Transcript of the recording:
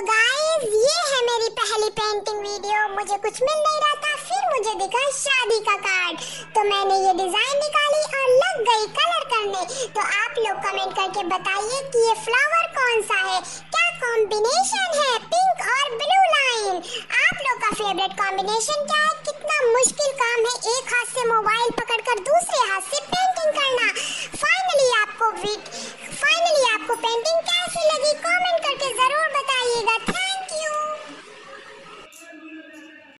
तो गाइस ये है मेरी पहली पेंटिंग वीडियो मुझे कुछ मिल नहीं रहा था फिर मुझे दिखा शादी का कार्ड तो मैंने ये डिजाइन निकाली और लग गई कलर करने तो आप लोग कमेंट करके बताइए कि ये फ्लावर कौन सा है क्या कॉम्बिनेशन है पिंक और ब्लू लाइन आप लोग का फेवरेट कॉम्बिनेशन क्या है कितना मुश्किल काम है एक हाथ से मोबाइल पकड़ कर दूसरे हाथ से पेंटिंग करना फाइनली आपको फाइनली आपको पेंटिंग कैसी लगी कॉमेंट करके जरूर